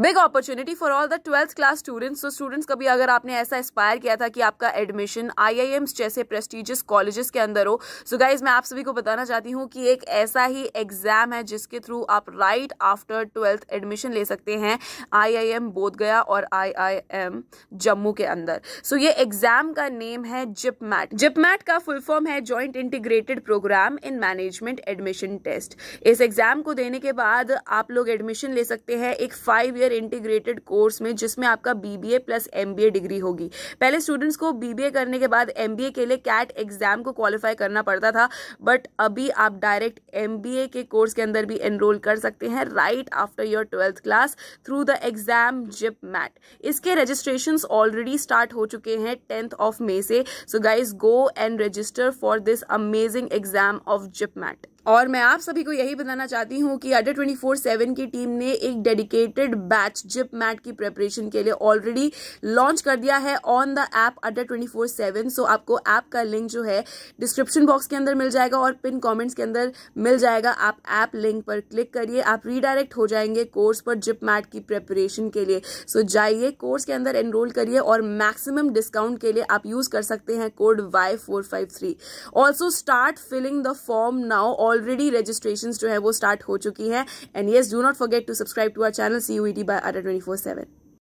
big opportunity for all the twelfth class students तो students कभी अगर आपने ऐसा एस्पायर किया था कि आपका एडमिशन आईआईएम्स जैसे प्रेस्टिजियस कॉलेजेस के अंदर हो सो so गाइज मैं आप सभी को बताना चाहती हूँ कि एक ऐसा ही एग्जाम है जिसके थ्रू आप राइट आफ्टर ट्वेल्थ एडमिशन ले सकते हैं आईआईएम बोधगया और आईआईएम जम्मू के अंदर सो so ये एग्जाम का नेम है जिपमैट जिपमैट का फुल फॉर्म है joint integrated programme in management admission test इस एग्जाम को देने के बाद आप लोग एडमिशन ले सकते हैं एक फाइव ईयर इंटीग्रेटेड कोर्स में जिसमें आपका बीबीए प्लस एमबीए डिग्री होगी पहले स्टूडेंट्स को बीबीए करने के बाद एमबीए के लिए कैट एग्जाम को क्वालिफाई करना पड़ता था बट अभी आप डायरेक्ट एमबीए के कोर्स के अंदर भी एनरोल कर सकते हैं right after your twelfth class through the exam JIPMAT इसके रजिस्ट्रेशन ऑलरेडी स्टार्ट हो चुके हैं टेंथ ऑफ मे से so guys go and register for this amazing exam of JIPMAT और मैं आप सभी को यही बताना चाहती हूँ कि अडर ट्वेंटी फोर सेवन की टीम ने एक डेडिकेटेड बैच जिप मैट की प्रेपरेशन के लिए ऑलरेडी लॉन्च कर दिया है on the app Adda twenty four seven so आपको ऐप का लिंक जो है डिस्क्रिप्शन बॉक्स के अंदर मिल जाएगा और पिन कमेंट्स के अंदर मिल जाएगा आप ऐप लिंक पर क्लिक करिए आप रीडायरेक्ट हो जाएंगे कोर्स पर जिप मैट की प्रेपरेशन के लिए सो so, जाइए कोर्स के अंदर एनरोल करिए और मैक्सिमम डिस्काउंट के लिए आप यूज कर सकते हैं code Y four five three also start filling the form now और ऑलरेडी रजिस्ट्रेशन जो है वो स्टार्ट हो चुकी है and yes do not forget to subscribe to our channel C U E D by Adda twenty four seven